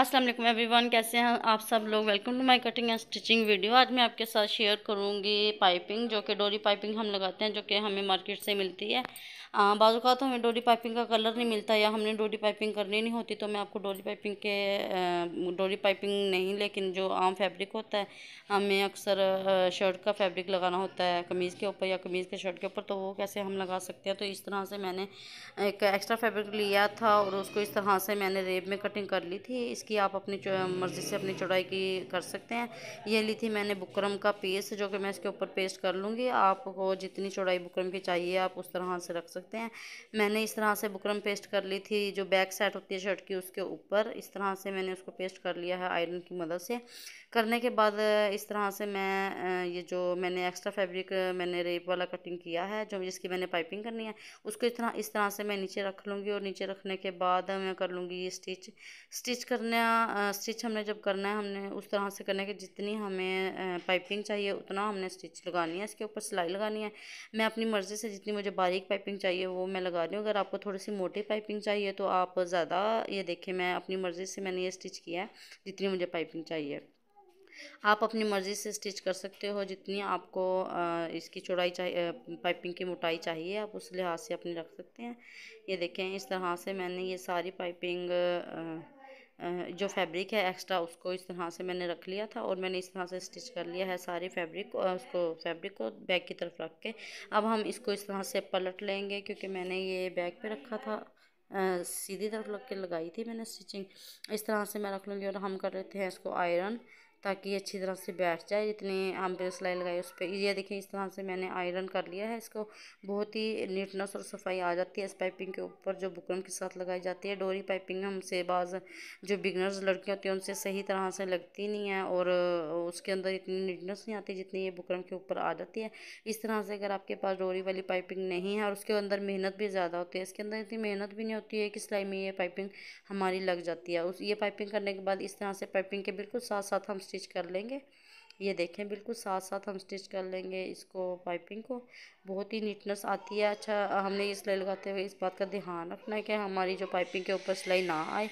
अस्सलाम वालेकुम वन कैसे हैं आप सब लोग welcome to my cutting and stitching video आज मैं आपके साथ शेयर करूंगी पाइपिंग जो कि डोरी पाइपिंग हम लगाते हैं जो कि हमें मार्केट से मिलती है बाजू का तो हमें डोरी पाइपिंग का कलर नहीं मिलता या हमने डोरी पाइपिंग करनी नहीं होती तो मैं आपको डोरी पाइपिंग के डोरी पाइपिंग नहीं लेकिन जो आम फैब्रिक होता है हमें अक्सर शर्ट का फैब्रिक लगाना होता है कमीज़ के ऊपर या कमीज़ के शर्ट के ऊपर तो वो कैसे हम लगा सकते हैं तो इस तरह से मैंने एक एक्स्ट्रा फैब्रिक लिया था और उसको इस तरह से मैंने रेब में कटिंग कर ली थी इसकी आप अपनी मर्ज़ी से अपनी चौड़ाई की कर सकते हैं ये ली थी मैंने बुकरम का पेस्ट जो कि मैं इसके ऊपर पेस्ट कर लूँगी आपको जितनी चौड़ाई बुकरम की चाहिए आप उस तरह से रख सकते हैं मैंने इस तरह से बुकरम पेस्ट कर ली थी जो बैक साइड होती है शर्ट की उसके ऊपर इस तरह से मैंने उसको पेस्ट कर लिया है आयरन की मदद से करने के बाद इस तरह से मैं ये जो मैंने एक्स्ट्रा फैब्रिक मैंने रेप वाला कटिंग किया है जो जिसकी मैंने पाइपिंग करनी है उसको इस तरह इस तरह से मैं नीचे रख लूँगी और नीचे रखने के बाद मैं कर लूँगी ये स्टिच स्टिच करने अपना स्टिच हमने जब करना है हमने उस तरह से करना है कि जितनी हमें पाइपिंग चाहिए उतना हमने स्टिच लगानी है इसके ऊपर सिलाई लगानी है मैं अपनी मर्ज़ी से जितनी मुझे बारीक पाइपिंग चाहिए वो मैं लगा रही हूँ अगर आपको थोड़ी सी मोटी पाइपिंग चाहिए तो आप ज़्यादा ये देखें मैं अपनी मर्ज़ी से मैंने ये स्टिच किया है जितनी मुझे पाइपिंग चाहिए आप अपनी मर्ज़ी से स्टिच कर सकते हो जितनी आपको इसकी चौड़ाई चाहिए पाइपिंग की मोटाई चाहिए आप उस लिहाज से अपनी रख सकते हैं ये देखें इस तरह से मैंने ये सारी पाइपिंग जो फैब्रिक है एक्स्ट्रा उसको इस तरह से मैंने रख लिया था और मैंने इस तरह से स्टिच कर लिया है सारी फैब्रिक को उसको फैब्रिक को बैग की तरफ रख के अब हम इसको इस तरह से पलट लेंगे क्योंकि मैंने ये बैग पे रखा था आ, सीधी तरफ लग के लगाई थी मैंने स्टिचिंग इस तरह से मैं रख लूँगी और हम कर लेते हैं इसको आयरन ताकि अच्छी तरह से बैठ जाए जितने हम पे सिलाई लगाई उस पर ये देखिए इस तरह से मैंने आयरन कर लिया है इसको बहुत ही नीटनेस और सफाई आ जाती है इस पाइपिंग के ऊपर जो बुकरम के साथ लगाई जाती है डोरी पाइपिंग हमसे बाज़ जो बिगनर्स लड़कियाँ होती हैं उनसे सही तरह से लगती नहीं है और उसके अंदर इतनी नीटनेस नहीं आती जितनी ये बुकरम के ऊपर आ जाती है इस तरह से अगर आपके पास डोरी वाली पाइपिंग नहीं है और उसके अंदर मेहनत भी ज़्यादा होती है इसके अंदर इतनी मेहनत भी नहीं होती है कि सिलाई में ये पाइपिंग हमारी लग जाती है उस ये पाइपिंग करने के बाद इस तरह से पाइपिंग के बिल्कुल साथ साथ हम स्टिच कर लेंगे ये देखें बिल्कुल साथ साथ हम स्टिच कर लेंगे इसको पाइपिंग को बहुत ही नीटनेस आती है अच्छा हमने ये सिलाई लगाते हुए इस बात का ध्यान रखना है कि हमारी जो पाइपिंग के ऊपर सिलाई ना आए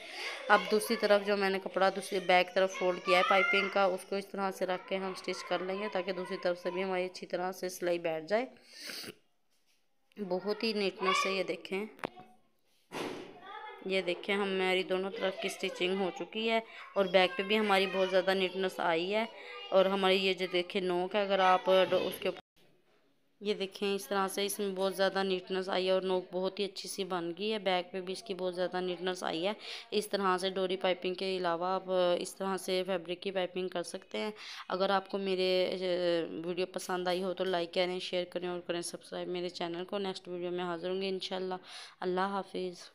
अब दूसरी तरफ जो मैंने कपड़ा दूसरी बैक तरफ फोल्ड किया है पाइपिंग का उसको इस तरह से रख के हम स्टिच कर लेंगे ताकि दूसरी तरफ से भी हमारी अच्छी तरह से सिलाई बैठ जाए बहुत ही नीटनेस से ये देखें ये देखें हमारी दोनों तरफ की स्टिचिंग हो चुकी है और बैक पे भी हमारी बहुत ज़्यादा नीटनेस आई है और हमारी ये जो देखें नोक है अगर आप उसके ये देखें इस तरह से इसमें बहुत ज़्यादा नीटनेस आई है और नोक बहुत ही अच्छी सी बन गई है बैक पे भी इसकी बहुत ज़्यादा नीटनेस आई है इस तरह से डोरी पाइपिंग के अलावा आप इस तरह से फैब्रिक की पाइपिंग कर सकते हैं अगर आपको मेरे वीडियो पसंद आई हो तो लाइक करें शेयर करें और करें सब्सक्राइब मेरे चैनल को नेक्स्ट वीडियो में हाजिर होंगे इन अल्लाह हाफिज़